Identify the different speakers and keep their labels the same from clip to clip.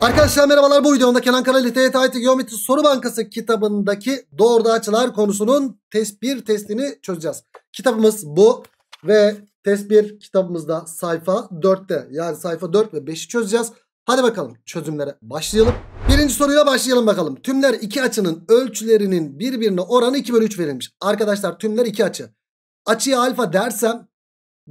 Speaker 1: Arkadaşlar merhabalar bu videomda Kenan Karali TYT IT Geometri Soru Bankası kitabındaki doğruda açılar konusunun test 1 testini çözeceğiz. Kitabımız bu ve test 1 kitabımızda sayfa 4'te yani sayfa 4 ve 5'i çözeceğiz. Hadi bakalım çözümlere başlayalım. Birinci soruyla başlayalım bakalım. Tümler iki açının ölçülerinin birbirine oranı 2 bölü 3 verilmiş. Arkadaşlar tümler iki açı. Açıya alfa dersem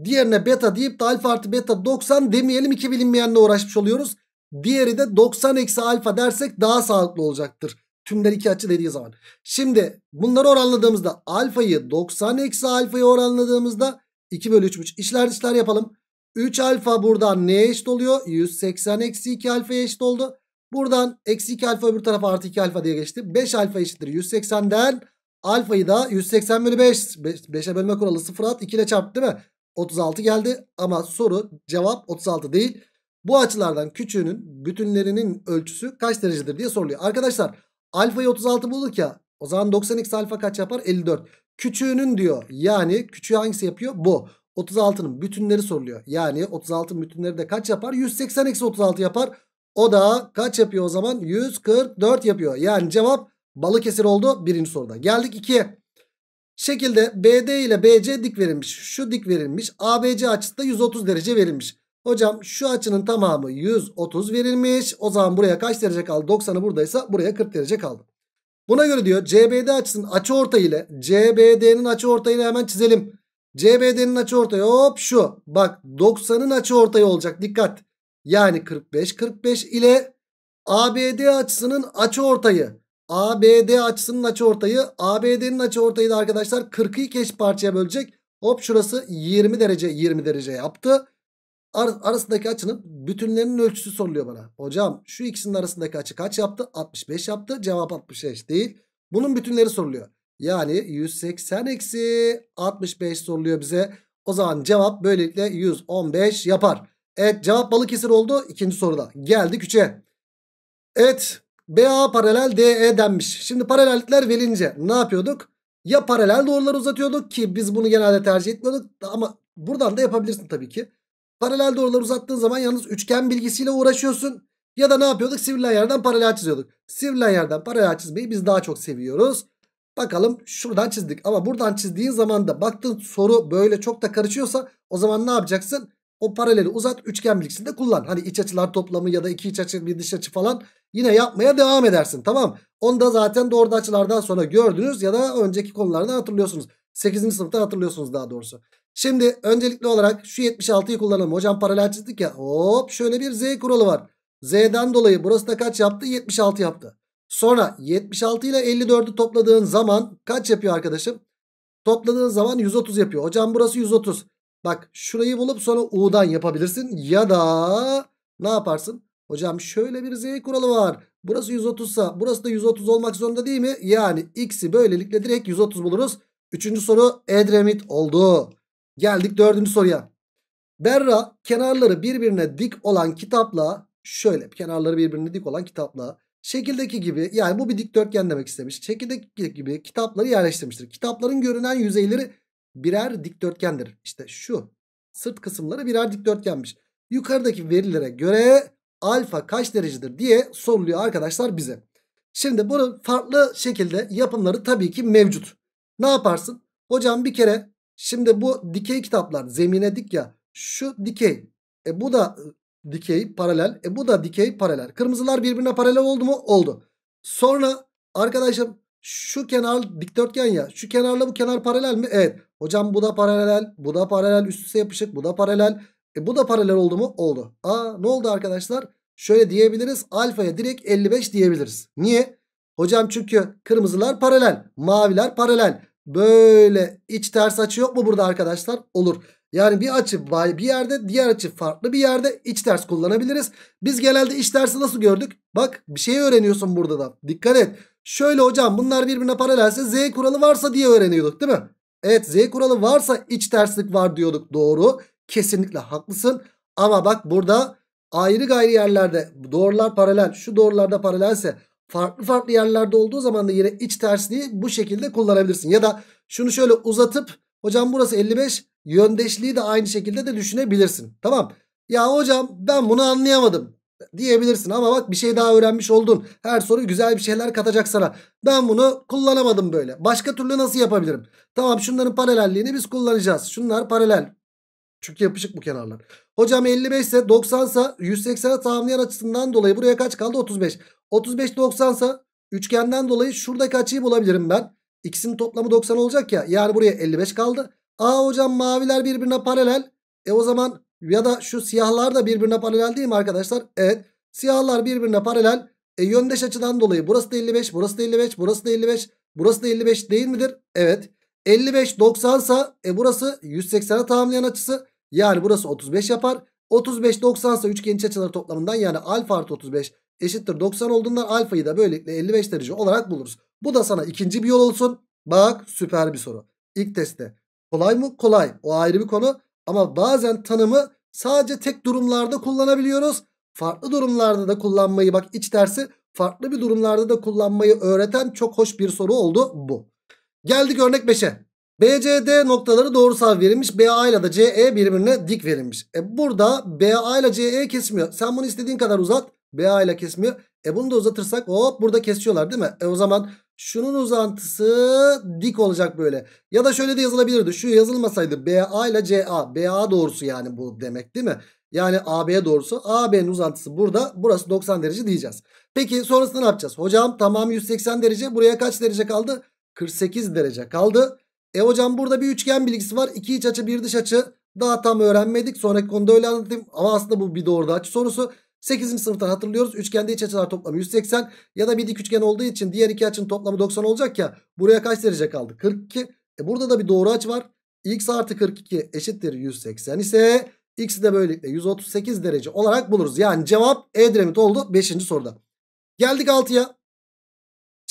Speaker 1: diğerine beta deyip de alfa artı beta 90 demeyelim iki bilinmeyenle uğraşmış oluyoruz. Diğeri de 90 eksi alfa dersek daha sağlıklı olacaktır. Tümler iki açı dediği zaman. Şimdi bunları oranladığımızda alfayı 90 eksi alfayı oranladığımızda 2 bölü 3 İşler dışlar yapalım. 3 alfa buradan neye eşit oluyor? 180 eksi 2 alfaya eşit oldu. Buradan eksi 2 alfa öbür tarafa artı 2 alfa diye geçti. 5 alfa eşittir 180'den. Alfayı da 180 bölü 5. 5'e bölme kuralı 0 at 2 ile çarp değil mi? 36 geldi ama soru cevap 36 değil. Bu açılardan küçüğünün bütünlerinin ölçüsü kaç derecedir diye soruluyor. Arkadaşlar alfayı 36 bulduk ya. O zaman 90x alfa kaç yapar? 54. Küçüğünün diyor. Yani küçüğü hangisi yapıyor? Bu. 36'nın bütünleri soruluyor. Yani 36'nın bütünleri de kaç yapar? 180 eksi 36 yapar. O da kaç yapıyor o zaman? 144 yapıyor. Yani cevap Balıkesir oldu birinci soruda. Geldik 2'ye. Şekilde BD ile BC dik verilmiş. Şu dik verilmiş. ABC açısı da 130 derece verilmiş. Hocam şu açının tamamı 130 verilmiş. O zaman buraya kaç derece kaldı? 90'ı buradaysa buraya 40 derece kaldı. Buna göre diyor CBD açısının açı ortayı ile CBD'nin açı ortayını hemen çizelim. CBD'nin açı ortayı hop şu. Bak 90'ın açı ortayı olacak dikkat. Yani 45 45 ile ABD açısının açı ortayı. ABD açısının açı ortayı. ABD'nin açı ortayı da arkadaşlar 42 eş parçaya bölecek. Hop şurası 20 derece 20 derece yaptı. Ar arasındaki açının bütünlerinin ölçüsü soruluyor bana. Hocam şu ikisinin arasındaki açı kaç yaptı? 65 yaptı. Cevap 65 değil. Bunun bütünleri soruluyor. Yani 180 eksi 65 soruluyor bize. O zaman cevap böylelikle 115 yapar. Evet cevap Balıkesir oldu ikinci soruda. Geldik 3'e. Evet BA paralel DE denmiş. Şimdi paralellikler verince ne yapıyorduk? Ya paralel doğruları uzatıyorduk ki biz bunu genelde tercih etmiyorduk. Ama buradan da yapabilirsin tabii ki. Paralel doğruları uzattığın zaman yalnız üçgen bilgisiyle uğraşıyorsun. Ya da ne yapıyorduk? Sivrilen yerden paralel çiziyorduk. Sivrilen yerden paralel çizmeyi biz daha çok seviyoruz. Bakalım şuradan çizdik. Ama buradan çizdiğin zaman da baktığın soru böyle çok da karışıyorsa o zaman ne yapacaksın? O paraleli uzat üçgen bilgisini de kullan. Hani iç açılar toplamı ya da iki iç açı bir dış açı falan yine yapmaya devam edersin tamam Onu da zaten doğru açılardan sonra gördünüz ya da önceki konularda hatırlıyorsunuz. 8. sınıfta hatırlıyorsunuz daha doğrusu. Şimdi öncelikli olarak şu 76'yı kullanalım. Hocam paralel çizdik ya. Hop şöyle bir Z kuralı var. Z'den dolayı burası da kaç yaptı? 76 yaptı. Sonra 76 ile 54'ü topladığın zaman kaç yapıyor arkadaşım? Topladığın zaman 130 yapıyor. Hocam burası 130. Bak şurayı bulup sonra U'dan yapabilirsin. Ya da ne yaparsın? Hocam şöyle bir Z kuralı var. Burası 130 sa burası da 130 olmak zorunda değil mi? Yani x'i böylelikle direkt 130 buluruz. Üçüncü soru Edremit oldu. Geldik dördüncü soruya. Berra kenarları birbirine dik olan kitapla şöyle kenarları birbirine dik olan kitapla şekildeki gibi yani bu bir dikdörtgen demek istemiş. Şekildeki gibi kitapları yerleştirmiştir. Kitapların görünen yüzeyleri birer dikdörtgendir. İşte şu sırt kısımları birer dikdörtgenmiş. Yukarıdaki verilere göre alfa kaç derecedir diye soruluyor arkadaşlar bize. Şimdi bunun farklı şekilde yapımları tabii ki mevcut. Ne yaparsın? Hocam bir kere Şimdi bu dikey kitaplar zemine dik ya şu dikey. E bu da dikey paralel. E bu da dikey paralel. Kırmızılar birbirine paralel oldu mu? Oldu. Sonra arkadaşım, şu kenar dikdörtgen ya. Şu kenarla bu kenar paralel mi? Evet. Hocam bu da paralel. Bu da paralel. Üst üste yapışık. Bu da paralel. E bu da paralel oldu mu? Oldu. Aa ne oldu arkadaşlar? Şöyle diyebiliriz. Alfaya direkt 55 diyebiliriz. Niye? Hocam çünkü kırmızılar paralel. Maviler paralel. Böyle iç ters açı yok mu burada arkadaşlar? Olur. Yani bir açı bir yerde diğer açı farklı bir yerde iç ters kullanabiliriz. Biz genelde iç tersi nasıl gördük? Bak bir şey öğreniyorsun burada da. Dikkat et. Şöyle hocam bunlar birbirine paralelse Z kuralı varsa diye öğreniyorduk değil mi? Evet Z kuralı varsa iç terslik var diyorduk. Doğru. Kesinlikle haklısın. Ama bak burada ayrı gayri yerlerde doğrular paralel. Şu doğrularda paralelse farklı farklı yerlerde olduğu zaman da yine iç tersliği bu şekilde kullanabilirsin. Ya da şunu şöyle uzatıp hocam burası 55 yöndeşliği de aynı şekilde de düşünebilirsin. Tamam ya hocam ben bunu anlayamadım diyebilirsin ama bak bir şey daha öğrenmiş oldun. Her soru güzel bir şeyler katacak sana. Ben bunu kullanamadım böyle. Başka türlü nasıl yapabilirim? Tamam şunların paralelliğini biz kullanacağız. Şunlar paralel. Çünkü yapışık bu kenarlar. Hocam 55 ise 90 ise 180'e tamamlayan açısından dolayı buraya kaç kaldı? 35. 35 90 ise üçgenden dolayı şuradaki açıyı bulabilirim ben. İkisinin toplamı 90 olacak ya. Yani buraya 55 kaldı. Aa hocam maviler birbirine paralel. E o zaman ya da şu siyahlar da birbirine paralel değil mi arkadaşlar? Evet. Siyahlar birbirine paralel. E yöndeş açıdan dolayı burası da 55, burası da 55, burası da 55, burası da 55 değil midir? Evet. 55 90 sa e burası 180'e tamamlayan açısı. Yani burası 35 yapar. 35 90 ise üçgen iç açıları toplamından yani alfa artı 35 eşittir 90 olduğundan alfayı da böylelikle 55 derece olarak buluruz. Bu da sana ikinci bir yol olsun. Bak süper bir soru. İlk testte. Kolay mı? Kolay. O ayrı bir konu. Ama bazen tanımı sadece tek durumlarda kullanabiliyoruz. Farklı durumlarda da kullanmayı bak iç dersi farklı bir durumlarda da kullanmayı öğreten çok hoş bir soru oldu bu. Geldik örnek 5'e. BCD noktaları doğrusal verilmiş. BA ile de CE birbirine dik verilmiş. E burada BA ile CE kesmiyor. Sen bunu istediğin kadar uzat. BA ile kesmiyor. E bunu da uzatırsak hop burada kesiyorlar değil mi? E o zaman şunun uzantısı dik olacak böyle. Ya da şöyle de yazılabilirdi. Şu yazılmasaydı BA ile CA. BA doğrusu yani bu demek değil mi? Yani AB doğrusu. AB'nin uzantısı burada. Burası 90 derece diyeceğiz. Peki sonrasında ne yapacağız? Hocam tamam 180 derece. Buraya kaç derece kaldı? 48 derece kaldı. E hocam burada bir üçgen bilgisi var. İki iç açı bir dış açı. Daha tam öğrenmedik. Sonraki konuda öyle anlatayım. Ama aslında bu bir doğru açı sorusu. 8. sınıftan hatırlıyoruz. Üçgende iç açılar toplamı 180 ya da bir dik üçgen olduğu için diğer iki açının toplamı 90 olacak ya. Buraya kaç derece kaldı? 42. E burada da bir doğru açı var. X artı 42 eşittir 180 ise X'i de böylelikle 138 derece olarak buluruz. Yani cevap Edremit oldu 5. soruda. Geldik 6'ya.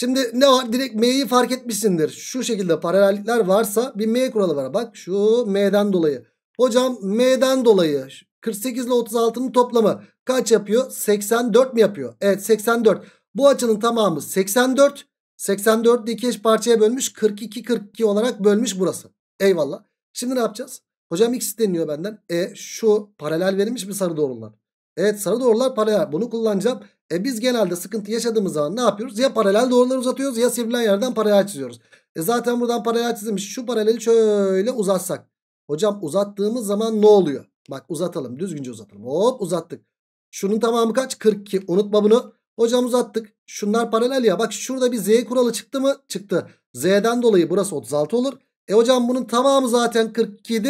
Speaker 1: Şimdi ne var? Direkt M'yi fark etmişsindir. Şu şekilde paralellikler varsa bir M kuralı var. Bak şu M'den dolayı. Hocam M'den dolayı 48 ile 36'nın toplamı kaç yapıyor? 84 mi yapıyor? Evet 84. Bu açının tamamı 84. 84 iki eş parçaya bölmüş. 42 42 olarak bölmüş burası. Eyvallah. Şimdi ne yapacağız? Hocam x deniyor benden. E şu paralel verilmiş mi sarı doğrular? Evet sarı doğrular paralel. Bunu kullanacağım. E biz genelde sıkıntı yaşadığımız zaman ne yapıyoruz? Ya paralel doğruları uzatıyoruz ya sivrilen yerden paralel çiziyoruz. E zaten buradan paralel çizilmiş. Şu paraleli şöyle uzatsak. Hocam uzattığımız zaman ne oluyor? Bak uzatalım. Düzgünce uzatalım. Hop uzattık. Şunun tamamı kaç? 42. Unutma bunu. Hocam uzattık. Şunlar paralel ya. Bak şurada bir Z kuralı çıktı mı? Çıktı. Z'den dolayı burası 36 olur. E hocam bunun tamamı zaten 42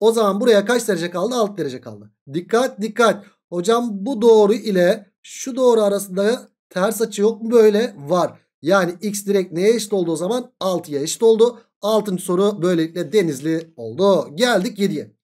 Speaker 1: O zaman buraya kaç derece kaldı? 6 derece kaldı. Dikkat dikkat. Hocam bu doğru ile şu doğru arasında ters açı yok mu böyle? Var. Yani x direkt neye eşit oldu o zaman? 6'ya eşit oldu. Altıncı soru böylelikle denizli oldu. Geldik 7'ye.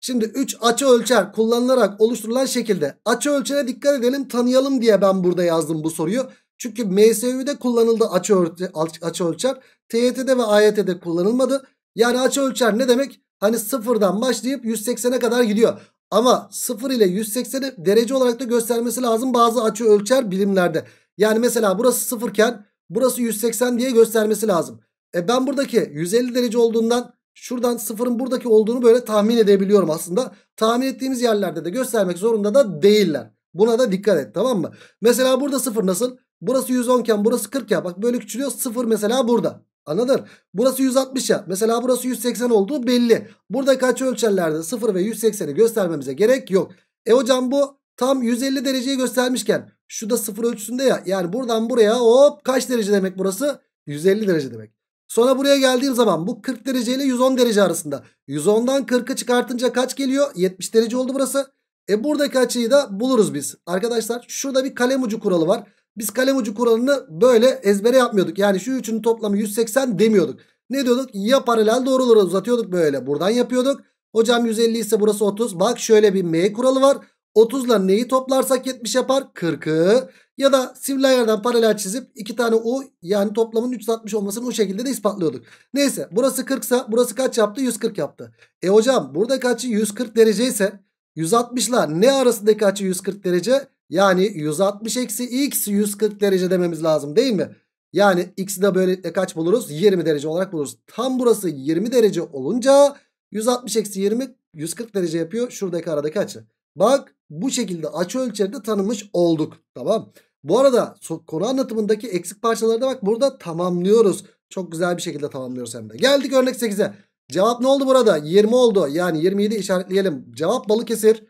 Speaker 1: Şimdi 3 açı ölçer kullanılarak oluşturulan şekilde açı ölçere dikkat edelim tanıyalım diye ben burada yazdım bu soruyu. Çünkü MSÜ'de kullanıldı açı, ölçer, açı ölçer. TYT'de ve AYT'de kullanılmadı. Yani açı ölçer ne demek? Hani sıfırdan başlayıp 180'e kadar gidiyor. Ama 0 ile 180 derece olarak da göstermesi lazım bazı açı ölçer bilimlerde. Yani mesela burası 0 iken burası 180 diye göstermesi lazım. E ben buradaki 150 derece olduğundan şuradan sıfırın buradaki olduğunu böyle tahmin edebiliyorum aslında. Tahmin ettiğimiz yerlerde de göstermek zorunda da değiller. Buna da dikkat et tamam mı? Mesela burada sıfır nasıl? Burası 110 iken burası 40 ya. Bak böyle küçülüyor. Sıfır mesela burada. Anladın? Burası 160 ya. Mesela burası 180 olduğu belli. Burada kaç ölçerlerde 0 ve 180'i göstermemize gerek yok. E hocam bu tam 150 dereceyi göstermişken şu da 0 ölçüsünde ya. Yani buradan buraya hop kaç derece demek burası? 150 derece demek. Sonra buraya geldiğim zaman bu 40 derece ile 110 derece arasında. 110'dan 40'ı çıkartınca kaç geliyor? 70 derece oldu burası. E buradaki açıyı da buluruz biz. Arkadaşlar şurada bir kalem ucu kuralı var. Biz kalem ucu kuralını böyle ezbere yapmıyorduk. Yani şu üçünün toplamı 180 demiyorduk. Ne diyorduk? Ya paralel doğruları uzatıyorduk böyle. Buradan yapıyorduk. Hocam 150 ise burası 30. Bak şöyle bir M kuralı var. 30 ile neyi toplarsak 70 yapar? 40'ı. Ya da sivrilen yerden paralel çizip iki tane U yani toplamın 360 olmasını o şekilde de ispatlıyorduk. Neyse burası 40 ise burası kaç yaptı? 140 yaptı. E hocam burada kaçı 140 derece ise 160'la ne arasındaki açı 140 derece? Yani 160 eksi x 140 derece dememiz lazım değil mi? Yani x'i de böylelikle kaç buluruz? 20 derece olarak buluruz. Tam burası 20 derece olunca 160 eksi 20 140 derece yapıyor şuradaki aradaki açı. Bak bu şekilde açı ölçeri tanımış olduk. Tamam. Bu arada konu anlatımındaki eksik parçalarda bak burada tamamlıyoruz. Çok güzel bir şekilde tamamlıyoruz hem de. Geldik örnek 8'e. Cevap ne oldu burada? 20 oldu. Yani 27 işaretleyelim. Cevap Balıkesir.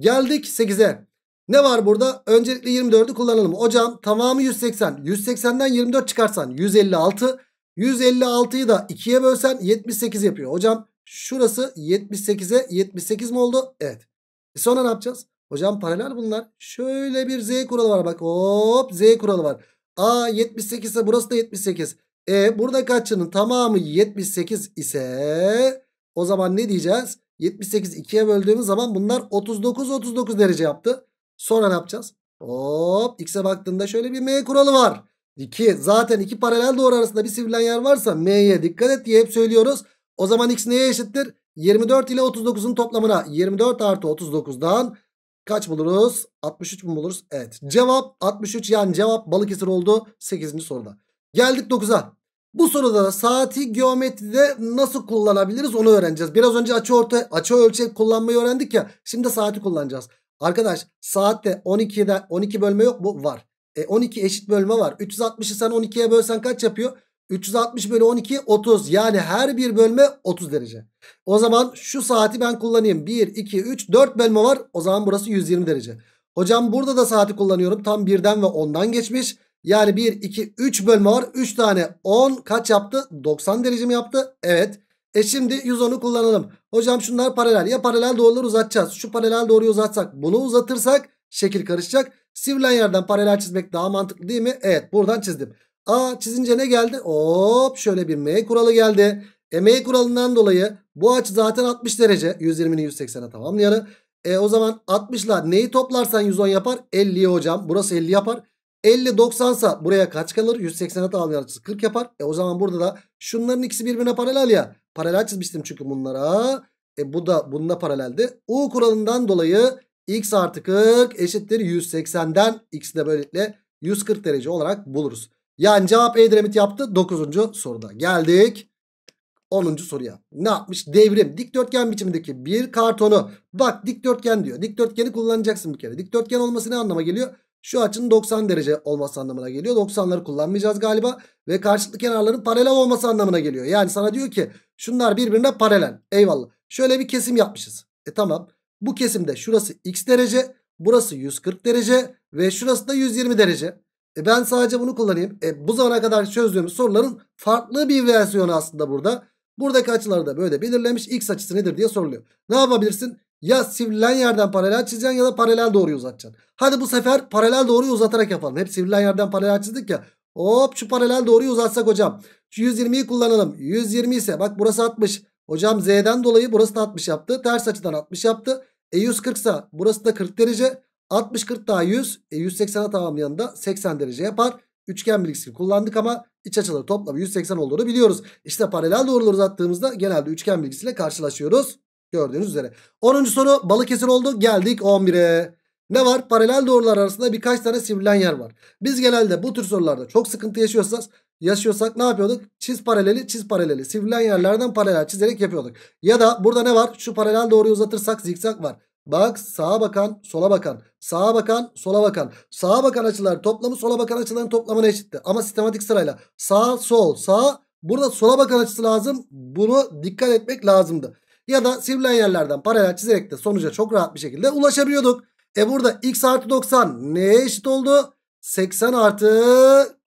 Speaker 1: Geldik 8'e. Ne var burada? Öncelikle 24'ü kullanalım. Hocam tamamı 180. 180'den 24 çıkarsan 156. 156'yı da 2'ye bölsen 78 yapıyor. Hocam şurası 78'e 78 mi oldu? Evet. E sonra ne yapacağız? Hocam paralel bunlar. Şöyle bir Z kuralı var bak. Hop Z kuralı var. A 78 ise burası da 78. E buradaki açının tamamı 78 ise o zaman ne diyeceğiz? 78 2'ye böldüğümüz zaman bunlar 39 39 derece yaptı. Sonra ne yapacağız? Hop x'e baktığında şöyle bir m kuralı var. 2 zaten iki paralel doğru arasında bir sivrilen yer varsa m'ye dikkat et diye hep söylüyoruz. O zaman x neye eşittir? 24 ile 39'un toplamına 24 artı 39'dan kaç buluruz? 63 mu buluruz? Evet cevap 63 yani cevap Balıkesir oldu 8. soruda. Geldik 9'a. Bu soruda da saati geometride nasıl kullanabiliriz onu öğreneceğiz. Biraz önce açı orta açı ölçek kullanmayı öğrendik ya. Şimdi saati kullanacağız. Arkadaş saatte 12'de 12 bölme yok mu? Var. E 12 eşit bölme var. 360'ı sen 12'ye bölsen kaç yapıyor? 360 bölü 12 30. Yani her bir bölme 30 derece. O zaman şu saati ben kullanayım. 1, 2, 3, 4 bölme var. O zaman burası 120 derece. Hocam burada da saati kullanıyorum. Tam birden ve ondan geçmiş. Yani 1, 2, 3 bölme var. 3 tane 10 kaç yaptı? 90 derece mi yaptı? Evet. E şimdi 110'u kullanalım. Hocam şunlar paralel. Ya paralel doğruları uzatacağız. Şu paralel doğruyu uzatsak. Bunu uzatırsak şekil karışacak. Sivrilen yerden paralel çizmek daha mantıklı değil mi? Evet buradan çizdim. A çizince ne geldi? Hop şöyle bir M kuralı geldi. E M kuralından dolayı bu açı zaten 60 derece. 120'ni 180'e tamamlayalım. E o zaman 60'la neyi toplarsan 110 yapar? 50'yi hocam. Burası 50 yapar. 50 90 sa buraya kaç kalır? 180'e tamamlayan açısı 40 yapar. E o zaman burada da şunların ikisi birbirine paralel ya. Paralel çizmiştim çünkü bunlara. E bu da bununla paraleldi. U kuralından dolayı x artı 40 eşittir 180'den x'i de böylelikle 140 derece olarak buluruz. Yani cevap Edremit yaptı 9. soruda. Geldik 10. soruya. Ne yapmış? Devrim. Dikdörtgen biçimindeki bir kartonu. Bak dikdörtgen diyor. Dikdörtgeni kullanacaksın bir kere. Dikdörtgen olması ne anlama geliyor? Şu açının 90 derece olması anlamına geliyor. 90'ları kullanmayacağız galiba. Ve karşılıklı kenarların paralel olması anlamına geliyor. Yani sana diyor ki şunlar birbirine paralel. Eyvallah. Şöyle bir kesim yapmışız. E tamam. Bu kesimde şurası x derece. Burası 140 derece. Ve şurası da 120 derece. E ben sadece bunu kullanayım. E bu zamana kadar çözdüğümüz soruların farklı bir versiyonu aslında burada. Buradaki açıları da böyle belirlemiş. X açısı nedir diye soruluyor. Ne yapabilirsin? Ya sivrilen yerden paralel çizeceksin ya da paralel doğru uzatacaksın. Hadi bu sefer paralel doğruyu uzatarak yapalım. Hep sivrilen yerden paralel çizdik ya. Hop şu paralel doğruyu uzatsak hocam. Şu 120'yi kullanalım. 120 ise bak burası 60. Hocam Z'den dolayı burası da 60 yaptı. Ters açıdan 60 yaptı. E 140 ise burası da 40 derece. 60 40 daha 100. E 180'e tamamlayan da 80 derece yapar. Üçgen bilgisini kullandık ama iç açıları toplamı 180 olduğunu biliyoruz. İşte paralel doğruları uzattığımızda genelde üçgen bilgisiyle karşılaşıyoruz. Gördüğünüz üzere. 10. soru Balıkesir oldu. Geldik 11'e. Ne var? Paralel doğrular arasında birkaç tane sivrilen yer var. Biz genelde bu tür sorularda çok sıkıntı yaşıyorsak, yaşıyorsak ne yapıyorduk? Çiz paraleli, çiz paraleli. Sivrilen yerlerden paralel çizerek yapıyorduk. Ya da burada ne var? Şu paralel doğruyu uzatırsak zikzak var. Bak sağa bakan, sola bakan. Sağa bakan, sola bakan. Sağa bakan açılar toplamı sola bakan açıların toplamına eşitti. Ama sistematik sırayla sağ, sol, sağ. Burada sola bakan açısı lazım. Bunu dikkat etmek lazımdı ya da sivrilen yerlerden paralel çizerek de sonuca çok rahat bir şekilde ulaşabiliyorduk. E burada x artı 90 neye eşit oldu? 80 artı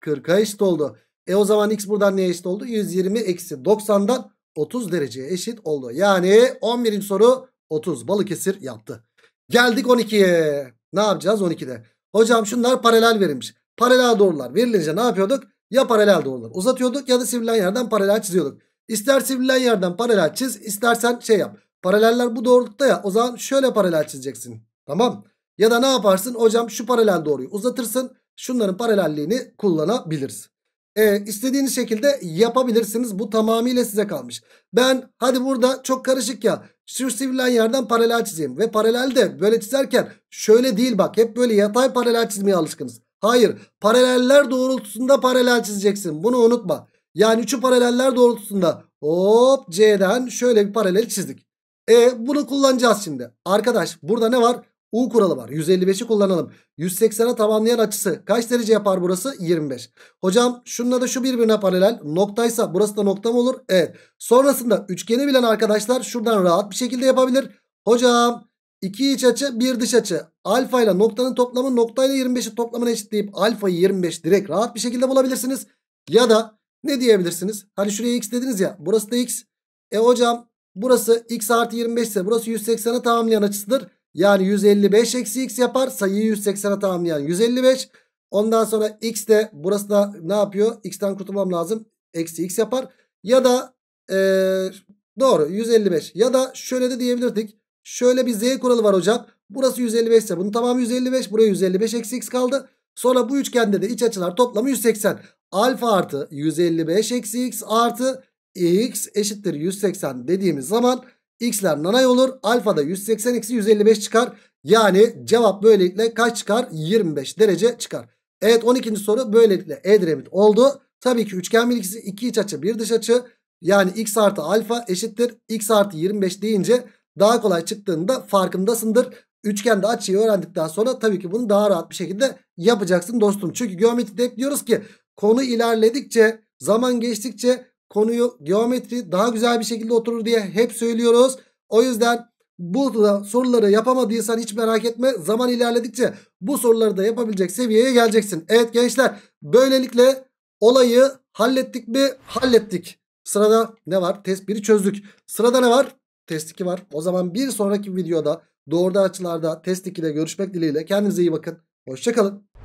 Speaker 1: 40'a eşit oldu. E o zaman x buradan neye eşit oldu? 120 eksi 90'dan 30 dereceye eşit oldu. Yani 11. soru 30 Balıkesir yaptı. Geldik 12'ye. Ne yapacağız 12'de? Hocam şunlar paralel verilmiş. Paralel doğrular verilince ne yapıyorduk? Ya paralel doğrular uzatıyorduk ya da sivrilen yerden paralel çiziyorduk. İster sivrilen yerden paralel çiz istersen şey yap. Paraleller bu doğrultuda ya o zaman şöyle paralel çizeceksin. Tamam. Ya da ne yaparsın hocam şu paralel doğruyu uzatırsın. Şunların paralelliğini kullanabiliriz. E, istediğiniz şekilde yapabilirsiniz. Bu tamamıyla size kalmış. Ben hadi burada çok karışık ya. Şu sivrilen yerden paralel çizeyim. Ve paralelde böyle çizerken şöyle değil bak. Hep böyle yatay paralel çizmeye alışkınız. Hayır paraleller doğrultusunda paralel çizeceksin. Bunu unutma. Yani üçü paraleller doğrultusunda hop C'den şöyle bir paralel çizdik. E bunu kullanacağız şimdi. Arkadaş burada ne var? U kuralı var. 155'i kullanalım. 180'e tamamlayan açısı kaç derece yapar burası? 25. Hocam şununla da şu birbirine paralel. Noktaysa burası da nokta mı olur? Evet. Sonrasında üçgeni bilen arkadaşlar şuradan rahat bir şekilde yapabilir. Hocam iki iç açı bir dış açı. Alfa ile noktanın toplamı noktayla 25'i toplamına eşitleyip alfayı 25 direkt rahat bir şekilde bulabilirsiniz. Ya da ne diyebilirsiniz? Hani şuraya x dediniz ya. Burası da x. E hocam burası x artı 25 ise burası 180'e tamamlayan açısıdır. Yani 155 eksi x yapar. Sayıyı 180'e tamamlayan 155. Ondan sonra x de burası da ne yapıyor? X'ten kurtulmam lazım. Eksi x yapar. Ya da ee, doğru 155. Ya da şöyle de diyebilirdik. Şöyle bir z kuralı var hocam. Burası 155 ise bunun tamamı 155. Buraya 155 eksi x kaldı. Sonra bu üçgende de iç açılar toplamı 180. Alfa artı 155 eksi x artı x eşittir 180 dediğimiz zaman x'ler nanay olur. Alfa da 180 eksi 155 çıkar. Yani cevap böylelikle kaç çıkar? 25 derece çıkar. Evet 12. soru böylelikle Edremit oldu. Tabii ki üçgen bilgisi 2 iç açı 1 dış açı. Yani x artı alfa eşittir. x artı 25 deyince daha kolay çıktığında farkındasındır üçgende açıyı öğrendikten sonra tabii ki bunu daha rahat bir şekilde yapacaksın dostum. Çünkü geometride hep diyoruz ki konu ilerledikçe zaman geçtikçe konuyu geometri daha güzel bir şekilde oturur diye hep söylüyoruz. O yüzden bu da soruları yapamadıysan hiç merak etme. Zaman ilerledikçe bu soruları da yapabilecek seviyeye geleceksin. Evet gençler böylelikle olayı hallettik mi? Hallettik. Sırada ne var? Test 1'i çözdük. Sırada ne var? Test 2 var. O zaman bir sonraki videoda Doğrudan açılarda test 2'de görüşmek dileğiyle. Kendinize iyi bakın. Hoşçakalın.